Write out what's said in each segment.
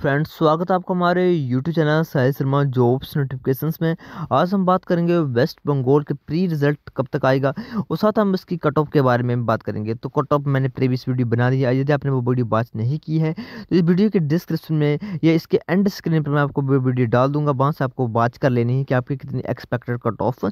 friends स्वागत है आपको हमारे YouTube channel Sahil Sharma jobs notifications में आज हम बात करेंगे वेस्ट बंगाल के प्री रिजल्ट कब तक आएगा और साथ हम इसकी कट ऑफ के बारे में बात करेंगे तो कट ऑफ मैंने प्रीवियस वीडियो बना दी है यदि आपने वो वीडियो बात नहीं की है तो इस वीडियो के डिस्क्रिप्शन में या इसके एंड स्क्रीन पर मैं आपको वीडियो डाल दूंगा वहाँ से आपको बात कर लेनी है कि आपकी कितनी एक्सपेक्टेड कट ऑफ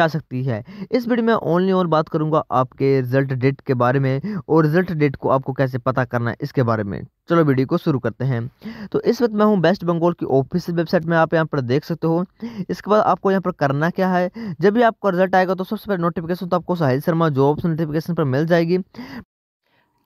जा सकती है इस वीडियो में ओनली और बात करूँगा आपके रिजल्ट डेट के बारे में और रिजल्ट डेट को आपको कैसे पता करना है इसके बारे में चलो वीडियो को शुरू करते हैं तो इस वक्त मैं हूँ वेस्ट बंगाल की ऑफिस वेबसाइट में आप यहाँ पर देख सकते हो इसके बाद आपको यहाँ पर करना क्या है जब भी आपका रिजल्ट आएगा तो सबसे पहले नोटिफिकेशन तो आपको साहिल शर्मा जॉब्स नोटिफिकेशन पर मिल जाएगी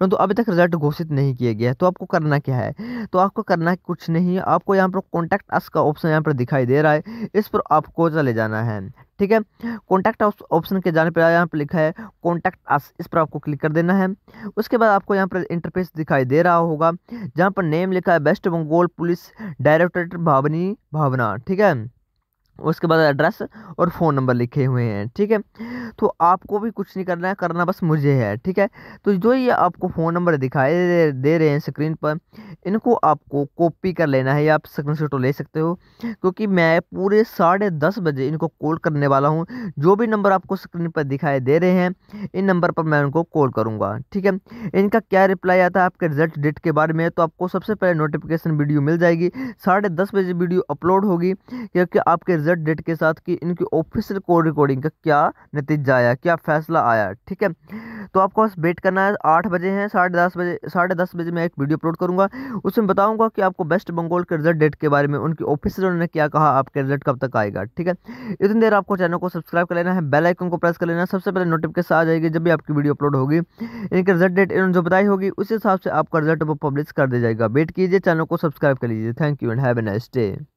परंतु अभी तक रिजल्ट घोषित नहीं किया गया है तो आपको करना क्या है तो आपको करना कुछ नहीं है आपको यहाँ पर कॉन्टैक्ट अस का ऑप्शन यहाँ पर दिखाई दे रहा है इस पर आपको चले जाना है ठीक है कॉन्टैक्ट ऑप्शन के जाने पर यहाँ पर लिखा है कॉन्टैक्ट अस इस पर आपको क्लिक कर देना है उसके बाद आपको यहाँ पर इंटरफेस दिखाई दे रहा होगा जहाँ पर नेम लिखा है west Bengal police directorate Bhavani Bhavana ठीक है उसके बाद एड्रेस और फ़ोन नंबर लिखे हुए हैं ठीक है तो आपको भी कुछ नहीं करना है करना बस मुझे है ठीक है तो जो ये आपको फ़ोन नंबर दिखाई दे रहे हैं स्क्रीन पर इनको आपको कॉपी कर लेना है या आप स्क्रीन ले सकते हो क्योंकि मैं पूरे साढ़े दस बजे इनको कॉल करने वाला हूँ जो भी नंबर आपको स्क्रीन पर दिखाई दे रहे हैं इन नंबर पर मैं उनको कॉल करूँगा ठीक है इनका क्या रिप्लाई आता है आपके रिजल्ट डेट के बारे में तो आपको सबसे पहले नोटिफिकेशन वीडियो मिल जाएगी साढ़े दस बजे वीडियो अपलोड होगी क्योंकि आपके रिजल्ट डेट के साथ कि इनकी ऑफिशियल कॉल रिकॉर्डिंग का क्या नतीजा आया क्या फैसला आया ठीक है तो आपको बस वेट करना है आठ बजे हैं साढ़े दस बजे साढ़े दस बजे मैं एक वीडियो अपलोड करूँगा उसमें बताऊँगा कि आपको वेस्ट बंगाल के रिजल्ट डेट के बारे में उनकी ऑफिसरों ने क्या कहा आपके रिजल्ट कब तक आएगा ठीक है इतनी देर आपको चैनल को सब्सक्राइब कर लेना है बेल आइकन को प्रेस कर लेना है सबसे पहले नोटिफिकेशन आ जाएगी जब भी आपकी वीडियो अपलोड होगी इनकी रिजल्ट डेट इन्होंने जो बताई होगी उस हिसाब से आपका रिजल्ट वो पब्लिश कर दिया जाएगा वेट कीजिए चैनल को सब्सक्राइब कर लीजिए thank you and have a nice day